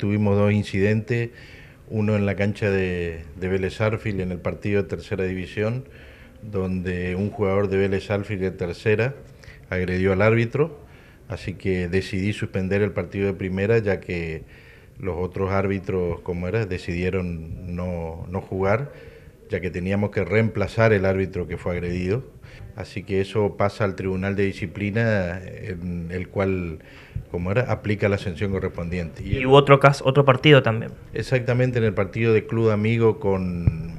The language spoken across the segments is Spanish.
Tuvimos dos incidentes, uno en la cancha de, Vélez Arfil en el partido de tercera división, donde un jugador de Vélez Arfil de tercera agredió al árbitro, así que decidí suspender el partido de primera ya que los otros árbitros, como era, decidieron no, no jugar ya que teníamos que reemplazar el árbitro que fue agredido. Así que eso pasa al Tribunal de Disciplina, en el cual, como era, aplica la sanción correspondiente. Y, hubo otro caso, otro partido también. Exactamente, en el partido de Club Amigo con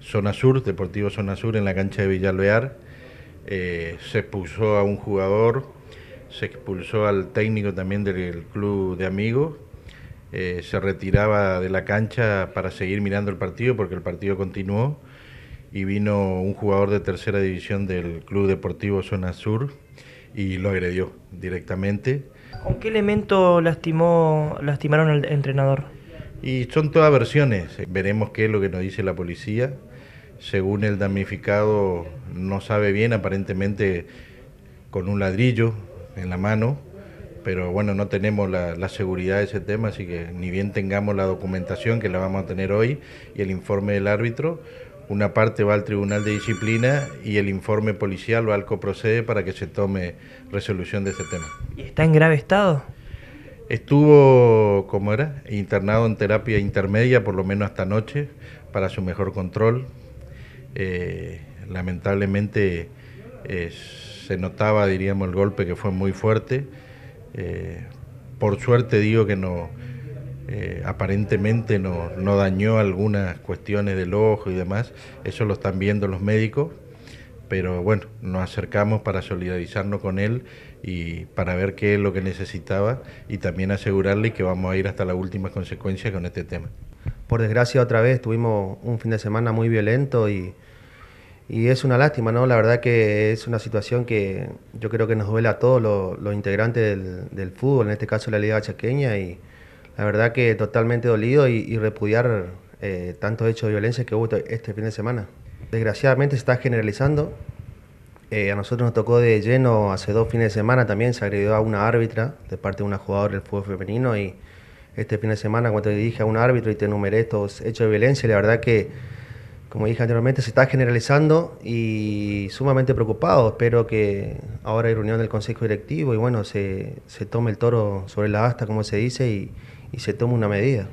Zona Sur, Deportivo Zona Sur, en la cancha de Villalvear, eh, se expulsó a un jugador, se expulsó al técnico también del Club de Amigos eh, se retiraba de la cancha para seguir mirando el partido porque el partido continuó y vino un jugador de tercera división del Club Deportivo Zona Sur y lo agredió directamente. ¿Con qué elemento lastimó, lastimaron al entrenador? Y son todas versiones. Veremos qué es lo que nos dice la policía. Según el damnificado, no sabe bien, aparentemente con un ladrillo en la mano pero bueno, no tenemos la, seguridad de ese tema, así que ni bien tengamos la documentación, que la vamos a tener hoy, y el informe del árbitro, una parte va al Tribunal de Disciplina y el informe policial o al procede para que se tome resolución de ese tema. ¿Y está en grave estado? Estuvo, ¿cómo era? Internado en terapia intermedia, por lo menos hasta anoche, para su mejor control. Eh, lamentablemente eh, se notaba, diríamos, el golpe que fue muy fuerte. Eh, por suerte digo que no, eh, aparentemente no, no, dañó algunas cuestiones del ojo y demás, eso lo están viendo los médicos, pero bueno, nos acercamos para solidarizarnos con él y para ver qué es lo que necesitaba y también asegurarle que vamos a ir hasta la última consecuencia con este tema. Por desgracia otra vez tuvimos un fin de semana muy violento y y es una lástima, ¿no? La verdad que es una situación que yo creo que nos duele a todos los, integrantes del, fútbol, en este caso la Liga Chaqueña, y la verdad que totalmente dolido y, repudiar eh, tantos hechos de violencia que hubo este, este fin de semana. Desgraciadamente se está generalizando. Eh, a nosotros nos tocó de lleno hace dos fines de semana también, se agredió a una árbitra de parte de una jugadora del fútbol femenino y este fin de semana cuando te dije a un árbitro y te enumeré estos hechos de violencia, la verdad que como dije anteriormente, se está generalizando y sumamente preocupado. Espero que ahora hay reunión del Consejo Directivo y bueno, se, se tome el toro sobre la asta, como se dice, y, y se tome una medida.